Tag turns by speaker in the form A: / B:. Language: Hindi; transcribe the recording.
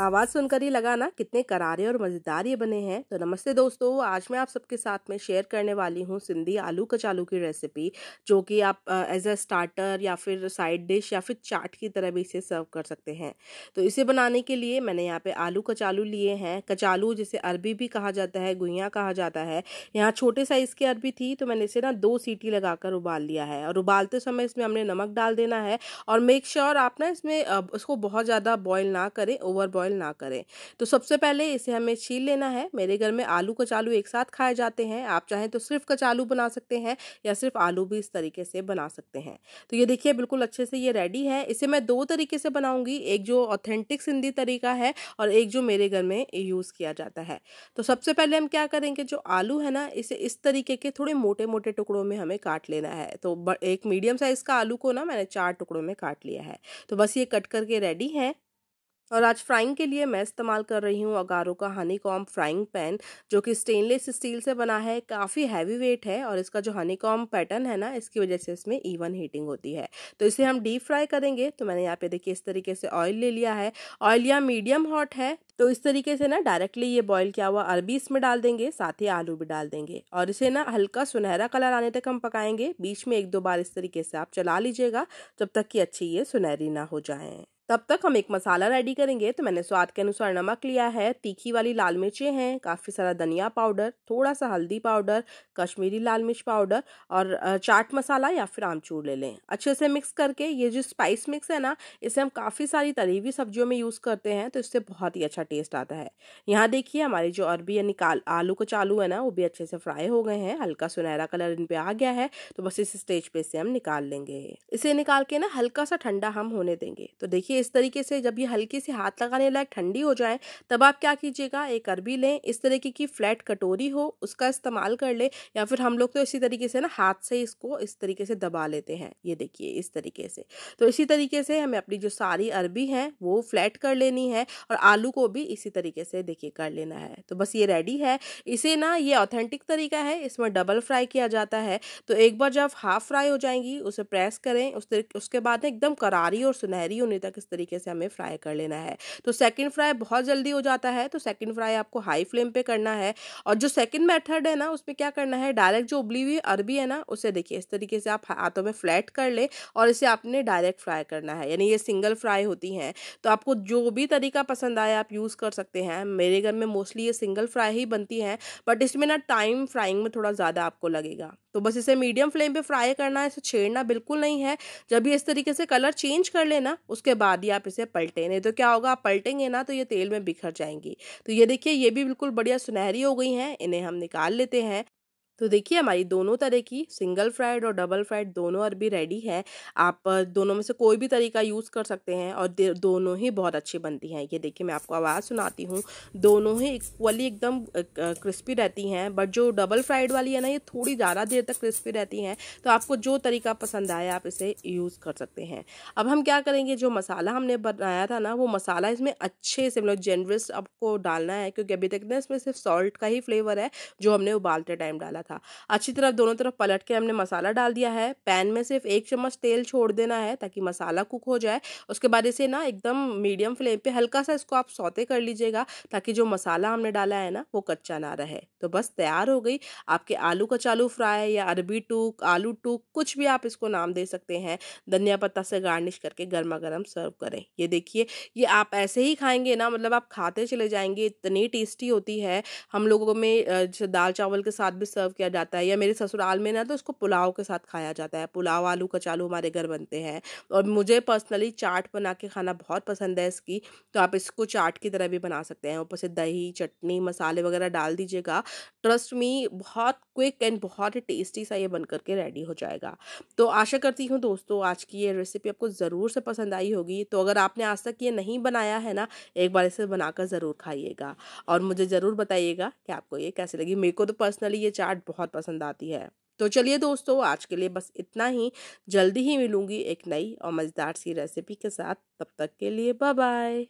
A: आवाज़ सुनकर ही लगा ना कितने करारे और मज़ेदार ये बने हैं तो नमस्ते दोस्तों आज मैं आप सबके साथ में शेयर करने वाली हूँ सिंधी आलू कचालू की रेसिपी जो कि आप एज अ स्टार्टर या फिर साइड डिश या फिर चाट की तरह भी इसे सर्व कर सकते हैं तो इसे बनाने के लिए मैंने यहाँ पे आलू कचालू लिए हैं कचालू जिसे अरबी भी कहा जाता है गुइया कहा जाता है यहाँ छोटे साइज़ की अरबी थी तो मैंने इसे ना दो सीटी लगाकर उबाल लिया है और उबालते समय इसमें हमने नमक डाल देना है और मेक श्योर आप ना इसमें इसको बहुत ज़्यादा बॉयल ना करें ओवर बॉयल बॉयल ना करें तो सबसे पहले इसे हमें छील लेना है मेरे घर में आलू कचालू एक साथ खाए जाते हैं आप चाहें तो सिर्फ कचालू बना सकते हैं या सिर्फ आलू भी इस तरीके से बना सकते हैं तो ये देखिए बिल्कुल अच्छे से ये रेडी है इसे मैं दो तरीके से बनाऊंगी एक जो ऑथेंटिक सिंधी तरीका है और एक जो मेरे घर में यूज़ किया जाता है तो सबसे पहले हम क्या करेंगे जो आलू है ना इसे इस तरीके के थोड़े मोटे मोटे टुकड़ों में हमें काट लेना है तो एक मीडियम साइज़ का आलू को ना मैंने चार टुकड़ों में काट लिया है तो बस ये कट करके रेडी है और आज फ्राइंग के लिए मैं इस्तेमाल कर रही हूँ अगारो का हनी कॉम फ्राइंग पैन जो कि स्टेनलेस स्टील से बना है काफ़ी हैवी वेट है और इसका जो हनी कॉम पैटर्न है ना इसकी वजह से इसमें ईवन हीटिंग होती है तो इसे हम डीप फ्राई करेंगे तो मैंने यहाँ पे देखिए इस तरीके से ऑयल ले लिया है ऑयल यहाँ मीडियम हॉट है तो इस तरीके से ना डायरेक्टली ये बॉईल किया हुआ अरबी इसमें डाल देंगे साथ ही आलू भी डाल देंगे और इसे ना हल्का सुनहरा कलर आने तक हम पकाएंगे बीच में एक दो बार इस तरीके से आप चला लीजिएगा जब तक कि अच्छी ये सुनहरी ना हो जाए तब तक हम एक मसाला रेडी करेंगे तो मैंने स्वाद के अनुसार नमक लिया है तीखी वाली लाल मिर्चें हैं काफ़ी सारा धनिया पाउडर थोड़ा सा हल्दी पाउडर कश्मीरी लाल मिर्च पाउडर और चाट मसाला या फिर आमचूर ले लें अच्छे से मिक्स करके ये जो स्पाइस मिक्स है ना इसे हम काफ़ी सारी तली हुई सब्जियों में यूज़ करते हैं तो इससे बहुत ही अच्छा टेस्ट आता है यहाँ देखिए हमारी जो अरबी यानी आलू का चालू है ना वो भी अच्छे से फ्राई हो गए हैं हल्का सुनहरा कलर इन पर आ गया है तो बस इस स्टेज पर इसे हम निकाल लेंगे इसे निकाल के ना हल्का सा ठंडा हम होने देंगे तो देखिए देखिए इस तरीके से जब ये हल्की से हाथ लगाने लायक ठंडी हो जाए तब आप क्या कीजिएगा एक अरबी लें इस तरीके की फ्लैट कटोरी हो उसका इस्तेमाल कर लें या फिर हम लोग तो इसी तरीके से ना हाथ से इसको इस तरीके से दबा लेते हैं ये देखिए इस तरीके से तो इसी तरीके से हमें अपनी जो सारी अरबी है वो फ्लैट कर लेनी है और आलू को भी इसी तरीके से देखिए कर लेना है तो बस ये रेडी है इसे ना ये ऑथेंटिक तरीका है इसमें डबल फ्राई किया जाता है तो एक बार जब हाफ फ्राई हो जाएंगी उसे प्रेस करें उस उसके बाद एकदम करारी और सुनहरी होने तक इस तरीके से हमें फ्राई कर लेना है तो सेकंड फ्राई बहुत जल्दी हो जाता है तो सेकेंड फ्राई आपको हाई फ्लेम पे करना है और जो सेकेंड मेथड है ना उसमें क्या करना है डायरेक्ट जो उबली हुई अरबी है ना उसे देखिए इस तरीके से आप हाथों में फ्लैट कर ले और इसे आपने डायरेक्ट फ्राई करना है यानी ये सिंगल फ्राई होती हैं तो आपको जो भी तरीका पसंद आए आप यूज़ कर सकते हैं मेरे घर में मोस्टली ये सिंगल फ्राई ही बनती हैं बट इसमें ना टाइम फ्राइंग में थोड़ा ज़्यादा आपको लगेगा तो बस इसे मीडियम फ्लेम पे फ्राई करना है इसे छेड़ना बिल्कुल नहीं है जब ये इस तरीके से कलर चेंज कर लेना उसके बाद ही आप इसे पलटे नहीं तो क्या होगा आप पलटेंगे ना तो ये तेल में बिखर जाएंगी तो ये देखिए ये भी बिल्कुल बढ़िया सुनहरी हो गई हैं इन्हें हम निकाल लेते हैं तो देखिए हमारी दोनों तरह की सिंगल फ्राइड और डबल फ्राइड दोनों अरबी रेडी है आप दोनों में से कोई भी तरीका यूज़ कर सकते हैं और दोनों ही बहुत अच्छी बनती हैं ये देखिए मैं आपको आवाज़ सुनाती हूँ दोनों ही इक्वली एकदम क्रिस्पी रहती हैं बट जो डबल फ्राइड वाली है ना ये थोड़ी ज़्यादा देर तक क्रिस्पी रहती हैं तो आपको जो तरीका पसंद आए आप इसे यूज़ कर सकते हैं अब हम क्या करेंगे जो मसाला हमने बनाया था ना वो मसाला इसमें अच्छे से मतलब जेनरस आपको डालना है क्योंकि अभी तक ना इसमें सिर्फ सॉल्ट का ही फ्लेवर है जो हमने उबालते टाइम डाला था अच्छी तरह दोनों तरफ पलट के हमने मसाला डाल दिया है पैन में सिर्फ एक चम्मच तेल छोड़ देना है ताकि मसाला कुक हो जाए उसके बाद इसे ना एकदम मीडियम फ्लेम पे हल्का सा इसको आप सौते कर लीजिएगा ताकि जो मसाला हमने डाला है ना वो कच्चा ना रहे तो बस तैयार हो गई आपके आलू कचालू फ्राई या अरबी टूक आलू टूक कुछ भी आप इसको नाम दे सकते हैं धनिया पत्ता से गार्निश करके गर्मा गर्म सर्व करें ये देखिए ये आप ऐसे ही खाएंगे ना मतलब आप खाते चले जाएंगे इतनी टेस्टी होती है हम लोगों में दाल चावल के साथ भी सर्व किया जाता है या मेरे ससुराल में ना तो इसको पुलाव के साथ खाया जाता है पुलाव आलू कचालू हमारे घर बनते हैं और मुझे पर्सनली चाट बना के खाना बहुत पसंद है इसकी तो आप इसको चाट की तरह भी बना सकते हैं ऊपर से दही चटनी मसाले वगैरह डाल दीजिएगा ट्रस्ट मी बहुत क्विक एंड बहुत ही टेस्टी सा ये बन करके रेडी हो जाएगा तो आशा करती हूँ दोस्तों आज की ये रेसिपी आपको ज़रूर से पसंद आई होगी तो अगर आपने आज तक ये नहीं बनाया है ना एक बार इसे बनाकर ज़रूर खाइएगा और मुझे ज़रूर बताइएगा कि आपको ये कैसे लगी मेरे को तो पर्सनली ये चाट बहुत पसंद आती है तो चलिए दोस्तों आज के लिए बस इतना ही जल्दी ही मिलूंगी एक नई और मज़ेदार सी रेसिपी के साथ तब तक के लिए बाय बाय